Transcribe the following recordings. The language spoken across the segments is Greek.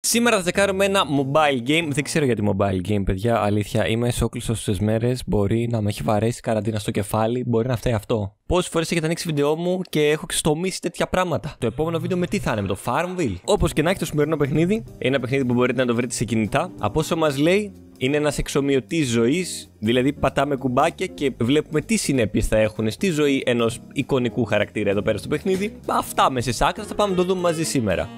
Σήμερα θα τεκάρουμε ένα mobile game. Δεν ξέρω γιατί mobile game, παιδιά. Αλήθεια, είμαι εσόκλειστο στις μέρες. Μπορεί να με έχει βαρέσει καραντίνα στο κεφάλι. Μπορεί να φταίει αυτό. Πόσες φορές έχετε ανοίξει βίντεο μου και έχω ξεστομίσει τέτοια πράγματα. Το επόμενο βίντεο με τι θα είναι, με το Farmville. Όπως και να έχει το σημερινό παιχνίδι, είναι ένα παιχνίδι που μπορείτε να το βρείτε σε κινητά. Από όσο μας λέει, είναι ένας εξομοιωτής ζωής, δηλαδή πατάμε κουμπάκια και βλέπουμε τι συνέπειες θα έχουν στη ζωή ενός εικονικού χαρακτήρα εδώ πέρα στο παιχνίδι. Αυτά με σε σάκρα θα πάμε να το δούμε μαζί σήμερα.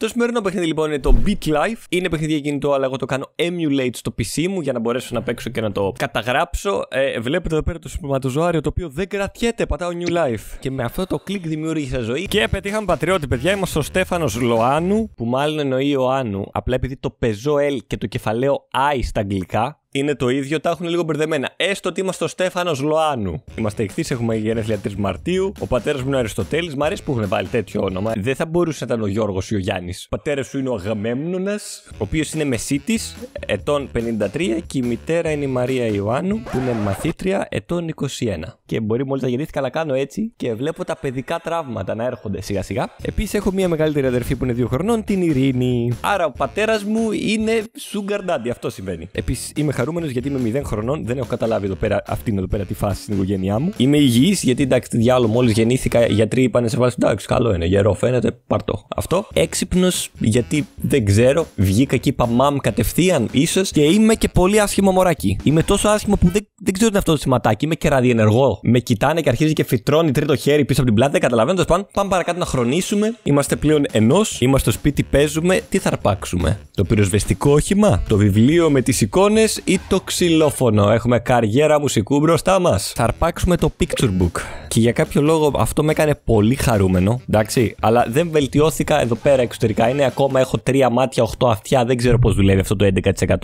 Το σημερινό παιχνίδι λοιπόν είναι το Beat Life. Είναι παιχνίδι για κινητό, αλλά εγώ το κάνω emulate στο PC μου για να μπορέσω να παίξω και να το καταγράψω. Ε, βλέπετε εδώ πέρα το συμπληρωματοζωάριο το οποίο δεν κρατιέται. Πατάω New Life. Και με αυτό το κλικ δημιούργησα ζωή. Και πετύχαμε πατριώτη, παιδιά. Είμαστε ο Στέφανος Λοάνου, που μάλλον εννοεί Ιωάννου. Απλά επειδή το πεζό L και το κεφαλαίο I στα αγγλικά είναι το ίδιο, τα έχουν λίγο μπερδεμένα. Έστω ότι είμαστε ο Στέφανος Λοάνου. Είμαστε εχθεί, έχουμε γενέθλια 3 Μαρτίου. Ο πατέρας μου είναι Αριστοτέλης. Μ' αρέσει που έχουν βάλει τέτοιο όνομα. Δεν θα μπορούσε να ήταν ο Γιώργος ή ο Γιάννης. Ο πατέρας σου είναι ο Αγαμέμνονα, ο οποίος είναι μεσίτης, ετών 53. Και η μητέρα είναι η Μαρία Ιωάννου, που είναι μαθήτρια, ετών 21. Και μπορεί μόλις να γεννήθηκα αλλά κάνω έτσι και βλέπω τα παιδικά τραύματα να έρχονται σιγά σιγά. Επίσης έχω μία μεγαλύτερη αδερφή που είναι 2 χρονών, την Ειρήνη. Άρα ο πατέρας μου είναι σούγκαρντάντι, αυτό συμβαίνει. Επίσης είμαι χαρούμενο γιατί είμαι 0 χρονών. Δεν έχω καταλάβει εδώ πέρα, αυτήν εδώ πέρα τη φάση στην οικογένειά μου. Είμαι υγιής γιατί εντάξει, τι διάλογο, μόλις γεννήθηκα, οι γιατροί είπαν σε βάση, εντάξει, καλό είναι, γερό φαίνεται, παρτό. Αυτό. Έξυπνος γιατί δεν ξέρω, βγήκα και είπα μαμ κατευθείαν ίσως και είμαι και πολύ άσχημο μωράκι. Είμαι τόσο άσχημο που δεν, δεν ξέρω τι είναι αυτό το σηματάκι, είμαι και ραδιενεργό. Με κοιτάνε και αρχίζει και φυτρώνει τρίτο χέρι πίσω από την πλάτη, δεν καταλαβαίνω. το πάντων, πάμε παρακάτω να χρονίσουμε. Είμαστε πλέον ενός, είμαστε στο σπίτι, παίζουμε. Τι θα αρπάξουμε, το πυροσβεστικό όχημα, το βιβλίο με τις εικόνες ή το ξυλόφωνο. Έχουμε καριέρα μουσικού μπροστά μας. Θα αρπάξουμε το picture book. Και για κάποιο λόγο αυτό με έκανε πολύ χαρούμενο, εντάξει. Αλλά δεν βελτιώθηκα εδώ πέρα εξωτερικά. Είναι ακόμα έχω τρία μάτια, 8 αυτιά. Δεν ξέρω πώς δουλεύει αυτό το 11%.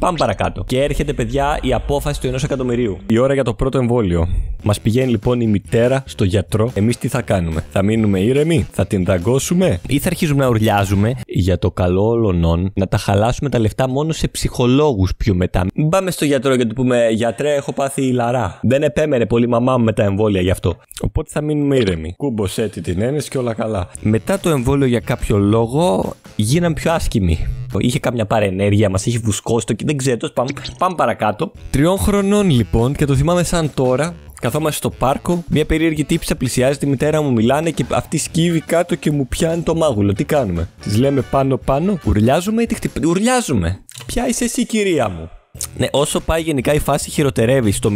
Πάμε παρακάτω. Και έρχεται, παιδιά, η απόφαση του ενός εκατομμυρίου. Η ώρα για το πρώτο εμβόλιο. Μας πηγαίνει λοιπόν η μητέρα στο γιατρό. Εμείς τι θα κάνουμε. Θα μείνουμε ήρεμοι, θα την δαγκώσουμε ή θα αρχίζουμε να ουρλιάζουμε για το καλό όλων να τα χαλάσουμε τα λεφτά μόνο σε ψυχολόγους πιο μετά. Μην πάμε στο γιατρό και του πούμε Γιατρέ, έχω πάθει λαρά. Δεν επέμενε πολύ μαμά μου με τα εμβόλια γι' αυτό. Οπότε θα μείνουμε ήρεμοι. έτσι την ένεση και όλα καλά. Μετά το εμβόλιο για κάποιο λόγο γίναν πιο άσκημοι. Είχε κάποια παρενέργεια, μας είχε βουσκώσει το και δεν ξέρω. Πάμε, πάμε παρακάτω. Τριών χρονών λοιπόν και το θυμάμαι σαν τώρα. Καθόμαστε στο πάρκο, μια περίεργη τύψη πλησιάζει τη μητέρα μου, μιλάνε και αυτή σκύβει κάτω και μου πιάνει το μάγουλο. Τι κάνουμε, της λέμε πάνω πάνω, ουρλιάζουμε ή τη Ουρλιάζουμε. Ποια είσαι εσύ, κυρία μου. Ναι, όσο πάει γενικά η φάση χειροτερεύει. Στο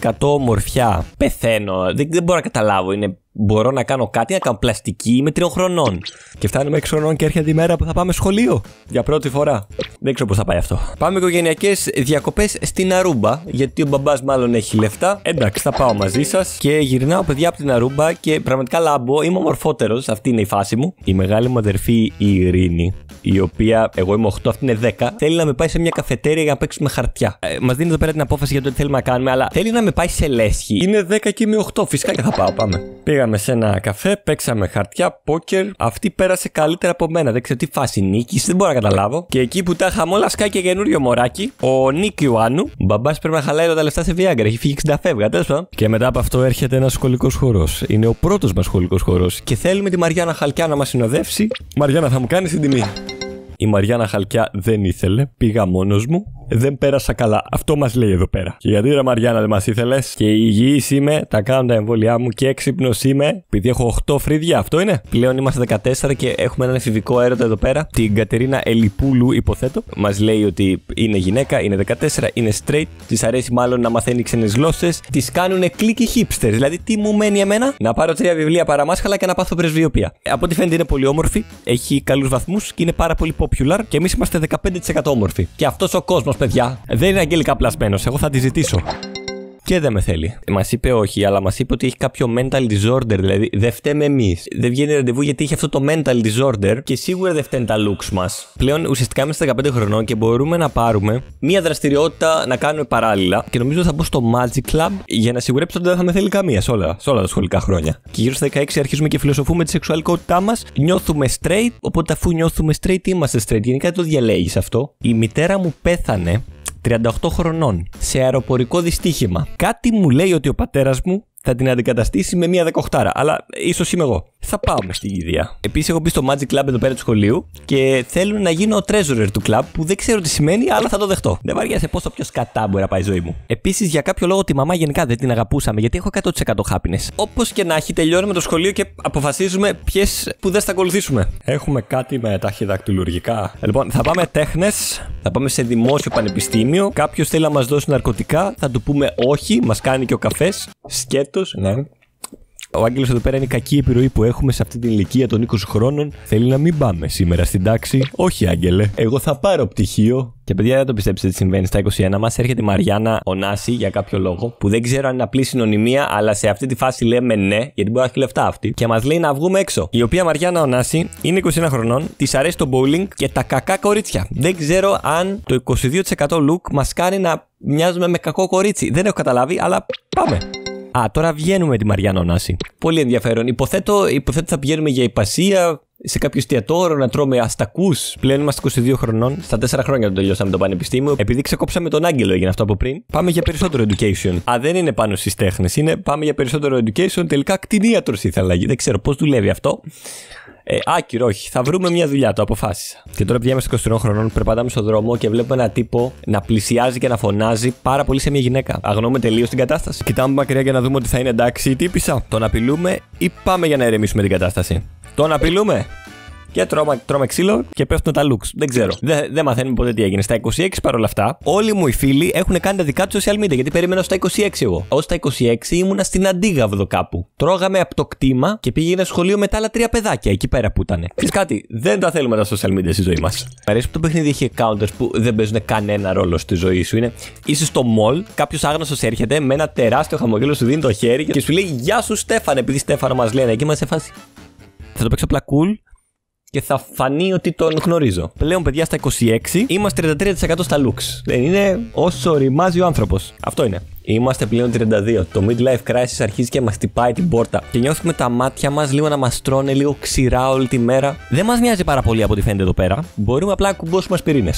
0% ομορφιά πεθαίνω. Δεν, δεν μπορώ να καταλάβω. Είναι μπορώ να κάνω κάτι, να κάνω πλαστική, με τριών χρονών. Και φτάνουμε 6 χρονών και έρχεται η μέρα που θα πάμε σχολείο. Για πρώτη φορά. Δεν ξέρω πώς θα πάει αυτό. Πάμε οικογενειακές διακοπές στην Αρούμπα, γιατί ο μπαμπάς μάλλον έχει λεφτά. Εντάξει, θα πάω μαζί σας. Και γυρνάω παιδιά από την Αρούμπα και πραγματικά λάμπω. Είμαι ομορφότερος, αυτή είναι η φάση μου. Η μεγάλη μου αδερφή η Ειρήνη, η οποία εγώ είμαι 8, αυτή είναι 10, θέλει να με πάει σε μια καφετέρια για να παίξουμε χαρτιά. Ε, Μας δίνει εδώ πέρα την απόφαση για το τι θέλουμε να κάνουμε, αλλά θέλει να με πάει σε λέσχη. Είναι 10 και είμαι 8, φυσικά και θα πάω, πάμε. Πήγαμε Πήγαμε σε ένα καφέ, παίξαμε χαρτιά, πόκερ. Αυτή πέρασε καλύτερα από μένα. Δεν ξέρω τι φάση νίκης, δεν μπορώ να καταλάβω. Και εκεί που τα είχαμε όλα, σκάει και καινούριο μωράκι. Ο Νίκη Ιωάννου. Μπαμπάς πρέπει να χαλάει τα λεφτά σε Viagra. Έχει φύγει 60 φεύγα, τέλος Και μετά από αυτό έρχεται ένας σχολικός χώρο. Είναι ο πρώτος μας σχολικός χώρο. Και θέλουμε τη Μαριάννα Χαλκιά να μας συνοδεύσει. Μαριάννα, θα μου κάνεις την τιμή. Η Μαριάννα Χαλκιά δεν ήθελε, πήγα μόνος μου δεν πέρασα καλά. Αυτό μας λέει εδώ πέρα. Και γιατί ρε Μαριάννα δεν μας ήθελες. Και υγιής είμαι, τα κάνω τα εμβόλια μου και έξυπνος είμαι. Επειδή έχω 8 φρύδια, αυτό είναι. Πλέον είμαστε 14 και έχουμε έναν εφηβικό έρωτα εδώ πέρα. Την Κατερίνα Ελιπούλου, υποθέτω. Μας λέει ότι είναι γυναίκα, είναι 14, είναι straight. Της αρέσει μάλλον να μαθαίνει ξένες γλώσσες. Της κάνουν κλικι hipsters. Δηλαδή, τι μου μένει εμένα να πάρω τρία βιβλία παραμάσχαλα και να πάθω πρεσβειοπία. Από ό,τι φαίνεται είναι πολύ όμορφη, έχει καλούς βαθμούς και είναι πάρα πολύ popular. Και εμείς είμαστε 15% όμορφοι. Και αυτός ο κόσμος παιδιά. Δεν είναι αγγελικά πλασμένος. Εγώ θα τη ζητήσω και δεν με θέλει. Μας είπε όχι, αλλά μας είπε ότι έχει κάποιο mental disorder, δηλαδή δεν φταίμε εμείς. Δεν βγαίνει ραντεβού γιατί έχει αυτό το mental disorder και σίγουρα δεν φταίνουν τα looks μας. Πλέον ουσιαστικά είμαστε 15 χρονών και μπορούμε να πάρουμε μία δραστηριότητα να κάνουμε παράλληλα και νομίζω θα μπω στο Magic Club για να σιγουρέψω ότι δεν θα με θέλει καμία σε όλα, σε όλα τα σχολικά χρόνια. Και γύρω στα 16 αρχίζουμε και φιλοσοφούμε τη σεξουαλικότητά μας, νιώθουμε straight, οπότε αφού νιώθουμε straight είμαστε straight. Γενικά το διαλέγεις αυτό. Η μητέρα μου πέθανε 38 χρονών, σε αεροπορικό δυστύχημα. Κάτι μου λέει ότι ο πατέρας μου θα την αντικαταστήσει με μία δεκοχτάρα αλλά ίσως είμαι εγώ θα πάμε στην Ιδία. Επίσης, έχω μπει στο Magic Club εδώ πέρα του σχολείου και θέλω να γίνω ο treasurer του club που δεν ξέρω τι σημαίνει, αλλά θα το δεχτώ. Δεν βαριέσαι πόσο πιο σκατά μπορεί να πάει η ζωή μου. Επίσης, για κάποιο λόγο τη μαμά γενικά δεν την αγαπούσαμε γιατί έχω 100% happiness. Όπως και να έχει, τελειώνουμε το σχολείο και αποφασίζουμε ποιες δεν θα ακολουθήσουμε. Έχουμε κάτι με ταχυδακτηλουργικά. Λοιπόν, θα πάμε τέχνες, θα πάμε σε δημόσιο πανεπιστήμιο. Κάποιος θέλει να μας δώσει ναρκωτικά, θα του πούμε όχι, μας κάνει και ο καφές. Σκέτος, ναι. Ο Άγγελος εδώ πέρα είναι η κακή επιρροή που έχουμε σε αυτή την ηλικία των 20 χρόνων. Θέλει να μην πάμε σήμερα στην τάξη. Όχι, Άγγελε. Εγώ θα πάρω πτυχίο. Και παιδιά, δεν το πιστέψετε τι συμβαίνει. Στα 21 μας έρχεται η Μαριάννα Ονάση για κάποιο λόγο. Που δεν ξέρω αν είναι απλή συνωνυμία, αλλά σε αυτή τη φάση λέμε ναι, γιατί μπορεί να έχει λεφτά αυτή. Και μας λέει να βγούμε έξω. Η οποία Μαριάννα Ονάση είναι 21 χρονών, της αρέσει το bowling και τα κακά κορίτσια. Δεν ξέρω αν το 22% look μας κάνει να μοιάζουμε με κακό κορίτσι. Δεν έχω καταλάβει, αλλά πάμε. Α, τώρα βγαίνουμε τη Μαριάννα Ωνάση. Πολύ ενδιαφέρον. Υποθέτω, υποθέτω θα πηγαίνουμε για υπασία σε κάποιο εστιατόρο να τρώμε αστακούς. Πλέον είμαστε 22 χρονών. Στα 4 χρόνια τον τελειώσαμε το πανεπιστήμιο. Επειδή ξεκόψαμε τον Άγγελο, έγινε αυτό από πριν. Πάμε για περισσότερο education. Α, δεν είναι πάνω στις τέχνες. Είναι πάμε για περισσότερο education. Τελικά κτηνίατρος ήθελα. Δεν ξέρω πώς δουλεύει αυτό. Ε, άκυρο, όχι. Θα βρούμε μια δουλειά, το αποφάσισα. Και τώρα, πηγαίνουμε είμαστε 23 χρονών, περπατάμε στον δρόμο και βλέπουμε ένα τύπο να πλησιάζει και να φωνάζει πάρα πολύ σε μια γυναίκα. Αγνοούμε τελείως την κατάσταση. Κοιτάμε μακριά για να δούμε ότι θα είναι εντάξει η τύπησα. Τον απειλούμε ή πάμε για να ηρεμήσουμε την κατάσταση. Τον απειλούμε και τρώμε, τρώμε ξύλο και πέφτουν τα looks. Δεν ξέρω. Δεν δε μαθαίνουμε ποτέ τι έγινε. Στα 26 παρόλα αυτά, όλοι μου οι φίλοι έχουν κάνει τα δικά τους social media γιατί περίμενα στα 26 εγώ. Ως τα 26 ήμουνα στην Αντίγαβδο κάπου. Τρώγαμε από το κτήμα και πήγαινε σχολείο με τα άλλα τρία παιδάκια εκεί πέρα που ήταν. Φυσικά κάτι, δεν τα θέλουμε τα social media στη ζωή μας. Μ' που το παιχνίδι έχει counters που δεν παίζουν κανένα ρόλο στη ζωή σου. Είναι είσαι στο mall, κάποιος άγνωστος έρχεται με ένα τεράστιο χαμογέλο, σου δίνει το χέρι και σου λέει Γεια σου Στέφανε, επειδή Στέφανο μας λένε εκεί μα σε Θα το παίξω απλά cool και θα φανεί ότι τον γνωρίζω. Πλέον, παιδιά, στα 26 είμαστε 33% στα looks. Δεν είναι όσο ρημάζει ο άνθρωπος. Αυτό είναι. Είμαστε πλέον 32. Το midlife crisis αρχίζει και μας χτυπάει την πόρτα. Και νιώθουμε τα μάτια μας λίγο να μας τρώνε λίγο ξηρά όλη τη μέρα. Δεν μας νοιάζει πάρα πολύ από ό,τι φαίνεται εδώ πέρα. Μπορούμε απλά να κουμπώσουμε ασπιρίνε.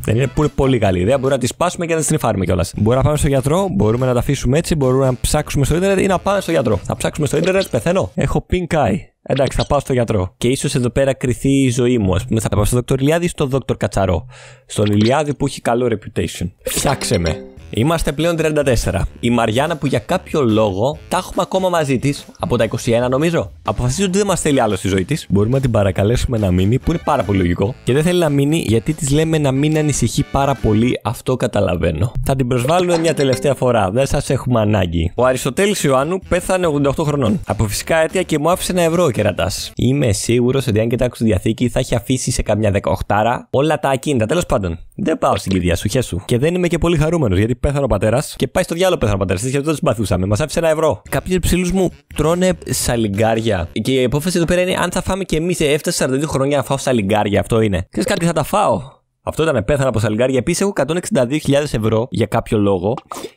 Δεν είναι πολύ καλή ιδέα. Μπορούμε να τι σπάσουμε και να τι τρυφάρουμε κιόλα. Μπορούμε να πάμε στο γιατρό, μπορούμε να τα αφήσουμε έτσι, μπορούμε να ψάξουμε στο Ιντερνετ ή να πάμε στο γιατρό. Θα ψάξουμε στο Ιντερνετ, πεθαίνω. Έχω pink eye. Εντάξει, θα πάω στο γιατρό. Και ίσως εδώ πέρα κρυθεί η ζωή μου. Ας πούμε, θα πάω στον Δόκτωρ Ηλιάδη ή στον Δόκτωρ Κατσαρό. Στον Ηλιάδη που έχει καλό reputation. Φτιάξε με. Είμαστε πλέον 34. Η Μαριάννα που για κάποιο λόγο τα έχουμε ακόμα μαζί της από τα 21, νομίζω. Αποφασίζει ότι δεν μας θέλει άλλο στη ζωή της. Μπορούμε να την παρακαλέσουμε να μείνει, που είναι πάρα πολύ λογικό. Και δεν θέλει να μείνει γιατί της λέμε να μην ανησυχεί πάρα πολύ. Αυτό καταλαβαίνω. Θα την προσβάλλουμε μια τελευταία φορά. Δεν σας έχουμε ανάγκη. Ο Αριστοτέλης Ιωάννου πέθανε 88 χρονών. Από φυσικά αίτια και μου άφησε ένα ευρώ ο κερατάς. Είμαι σίγουρος ότι αν κοιτάξω τη διαθήκη θα έχει αφήσει σε καμιά 18 όλα τα ακίνητα. Τέλος πάντων. Δεν πάω στην κηδεία σου, χέσου. Και δεν είμαι και πολύ χαρούμενος γιατί πέθανε ο πατέρας και πάει στο διάλογο πέθανε ο πατέρας γιατί δεν συμπαθούσαμε. Μας άφησε ένα ευρώ. Κάποιοι ψηλούς μου τρώνε σαλιγκάρια. Και η απόφαση εδώ πέρα είναι αν θα φάμε και εμείς. Ε, Έφτασε 42 χρόνια να φάω σαλιγκάρια. Αυτό είναι. Ξέρεις κάτι, θα τα φάω. Αυτό ήταν πέθανε από σαλιγκάρια. Επίσης, έχω 162.000 ευρώ για κάποιο λόγο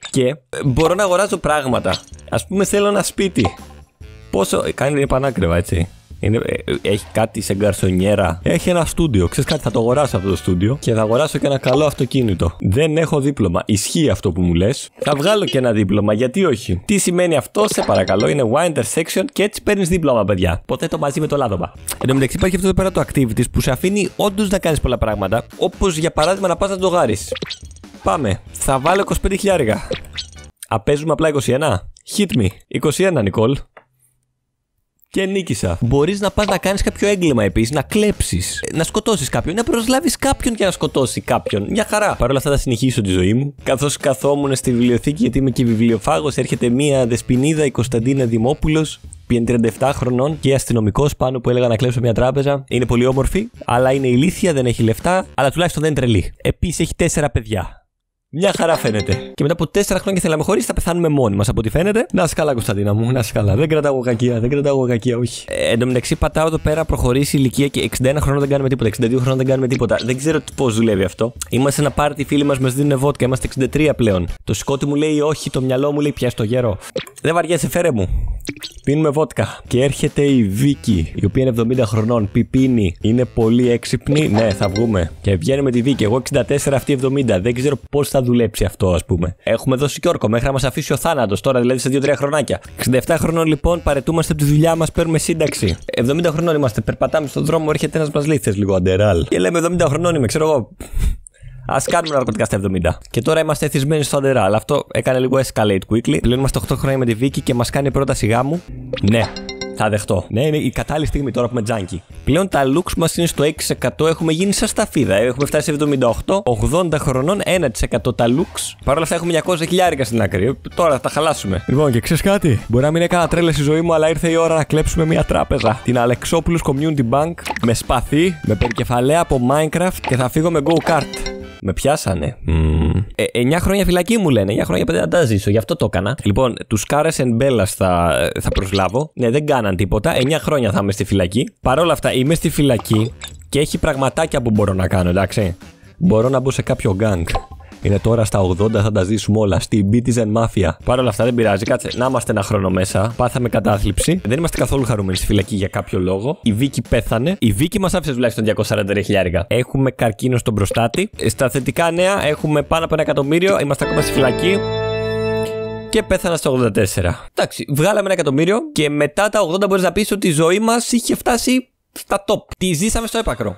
και ε, μπορώ να αγοράζω πράγματα. Ας πούμε, θέλω ένα σπίτι. Πόσο. Ε, κάνει επανάκριβα, έτσι. Είναι, ε, έχει κάτι σε γκαρσονιέρα. Έχει ένα στούντιο. Ξέρεις κάτι, θα το αγοράσω αυτό το στούντιο και θα αγοράσω και ένα καλό αυτοκίνητο. Δεν έχω δίπλωμα. Ισχύει αυτό που μου λες. Θα βγάλω και ένα δίπλωμα. Γιατί όχι. Τι σημαίνει αυτό, σε παρακαλώ. Είναι winder section και έτσι παίρνεις δίπλωμα, παιδιά. Ποτέ το μαζί με το λάδωμα. Εν τω μεταξύ υπάρχει αυτό εδώ πέρα το activities που σε αφήνει όντως να κάνεις πολλά πράγματα. Όπως για παράδειγμα να πας να το γάρεις. Πάμε. Θα βάλω 25 Απέζουμε απλά 21. Hit me. 21, Νικόλ. Και νίκησα. Μπορείς να πας να κάνεις κάποιο έγκλημα επίσης, να κλέψεις, να σκοτώσεις κάποιον, να προσλάβεις κάποιον και να σκοτώσει κάποιον. Μια χαρά. Παρ' όλα αυτά θα συνεχίσω τη ζωή μου. Καθώς καθόμουν στη βιβλιοθήκη, γιατί είμαι και βιβλιοφάγος, έρχεται μία δεσπινίδα, η Κωνσταντίνα Δημόπουλος, 37 χρονών και αστυνομικός πάνω που έλεγα να κλέψω μια τράπεζα. Είναι πολύ όμορφη, αλλά είναι ηλίθια, δεν έχει λεφτά, αλλά τουλάχιστον δεν είναι τρελή. Επίσης έχει τέσσερα παιδιά. Μια χαρά φαίνεται. Και μετά από 4 χρόνια θέλαμε χωρίς, θα πεθάνουμε μόνοι μας από ό,τι φαίνεται. Να σκαλά, Κωνσταντίνα μου, να σκαλά. Δεν κρατάω κακία, δεν κρατάω κακία, όχι. Ε, εν τω μεταξύ, πατάω εδώ πέρα, προχωρήσει ηλικία και 61 χρόνια δεν κάνουμε τίποτα. 62 χρόνια δεν κάνουμε τίποτα. Δεν ξέρω πώς δουλεύει αυτό. Είμαστε ένα πάρτι, φίλοι μας μας δίνουν βότκα, είμαστε 63 πλέον. Το σκότι μου λέει όχι, το μυαλό μου λέει πια στο γέρο. Δεν βαριέσαι, φέρε μου. Πίνουμε βότκα. Και έρχεται η Βίκη, η οποία είναι 70 χρονών, πιπίνη, είναι πολύ έξυπνη. Ναι, θα βγούμε. Και βγαίνουμε τη Βίκη. Εγώ 64, αυτή 70. Δεν ξέρω πώς θα θα δουλέψει αυτό, ας πούμε. Έχουμε δώσει κιόρκο μέχρι να μας αφήσει ο θάνατος τώρα, δηλαδή σε 2-3 χρονάκια. 67 χρονών λοιπόν παρετούμαστε από τη δουλειά μας, παίρνουμε σύνταξη. 70 χρονών είμαστε, περπατάμε στον δρόμο, έρχεται ένας μα λίθε λίγο αντεράλ. Και λέμε 70 χρονών είμαι, ξέρω εγώ. Ας κάνουμε ναρκωτικά στα 70. Και τώρα είμαστε εθισμένοι στο αντεράλ. Αυτό έκανε λίγο escalate quickly. Πλέον είμαστε 8 χρόνια με τη Βίκη και μας κάνει πρώτα σιγά μου. Ναι, θα δεχτώ. Ναι, είναι η κατάλληλη στιγμή τώρα που με τζάνκι. Πλέον τα looks μας είναι στο 6%. Έχουμε γίνει σαν σταφίδα. Ε. Έχουμε φτάσει σε 78, 80 χρονών, 1% τα looks. Παρ' όλα αυτά έχουμε 900 χιλιάρικα στην άκρη. Ε. Τώρα θα τα χαλάσουμε. Λοιπόν, και ξέρεις κάτι. Μπορεί να μην έκανα τρέλες στη ζωή μου, αλλά ήρθε η ώρα να κλέψουμε μια τράπεζα. Την Αλεξόπουλου Community Bank με σπαθί, με περκεφαλαία από Minecraft και θα φύγω με go-kart. Με πιάσανε. Ε, 9 χρόνια φυλακή μου λένε. 9 χρόνια πέντε ζήσω. Γι' αυτό το έκανα. Λοιπόν, τους Κάρες εν Μπέλλα θα, ε, θα προσλάβω. Ναι, δεν κάναν τίποτα. 9 χρόνια θα είμαι στη φυλακή. Παρ' όλα αυτά είμαι στη φυλακή και έχει πραγματάκια που μπορώ να κάνω, εντάξει. Μπορώ να μπω σε κάποιο γκάγκ. Είναι τώρα στα 80, θα τα ζήσουμε όλα. Στην Bitizen Mafia. Παρ' όλα αυτά δεν πειράζει, κάτσε. Να είμαστε ένα χρόνο μέσα. Πάθαμε κατάθλιψη. Δεν είμαστε καθόλου χαρούμενοι στη φυλακή για κάποιο λόγο. Η Βίκη πέθανε. Η Βίκη μας άφησε τουλάχιστον 240 χιλιάρικα. Έχουμε καρκίνο στον προστάτη. Στα θετικά νέα έχουμε πάνω από ένα εκατομμύριο. Είμαστε ακόμα στη φυλακή και πέθανα στο 84. Εντάξει, βγάλαμε ένα εκατομμύριο και μετά τα 80 μπορείς να πεις ότι η ζωή μας είχε φτάσει στα top. Τη ζήσαμε στο έπακρο.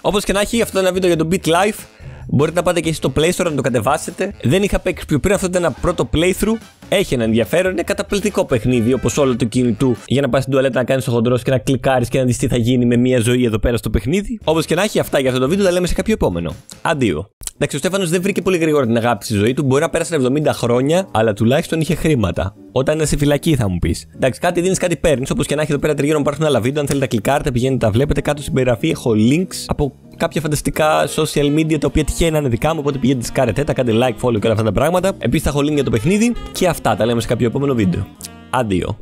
Όπως και να έχει, αυτό είναι ένα βίντεο για το Beat Life. Μπορείτε να πάτε και εσείς στο Play Store να το κατεβάσετε. Δεν είχα παίξει πιο πριν, αυτό ήταν ένα πρώτο playthrough. Έχει ένα ενδιαφέρον, είναι καταπληκτικό παιχνίδι όπως όλο το κινητού. Για να πας στην τουαλέτα να κάνεις το χοντρός και να κλικάρεις και να δεις τι θα γίνει με μια ζωή εδώ πέρα στο παιχνίδι. Όπως και να έχει αυτά για αυτό το βίντεο, τα λέμε σε κάποιο επόμενο. Αντίο. Εντάξει, ο Στέφανος δεν βρήκε πολύ γρήγορα την αγάπη στη ζωή του. Μπορεί να πέρασαν 70 χρόνια, αλλά τουλάχιστον είχε χρήματα. Όταν είναι σε φυλακή, θα μου πεις. Εντάξει, κάτι δίνεις, κάτι παίρνεις. Όπως και να έχει εδώ πέρα τριγύρω υπάρχουν άλλα βίντεο. Αν θέλετε να κλικάρετε, πηγαίνετε τα βλέπετε. Κάτω στην περιγραφή έχω links από κάποια φανταστικά social media τα οποία τυχαία να είναι δικά μου. Οπότε πηγαίνετε, σκάρετε τα, κάντε like, follow και όλα αυτά τα πράγματα. Επίσης θα έχω link για το παιχνίδι και αυτά τα λέμε σε κάποιο επόμενο βίντεο. Αντίο.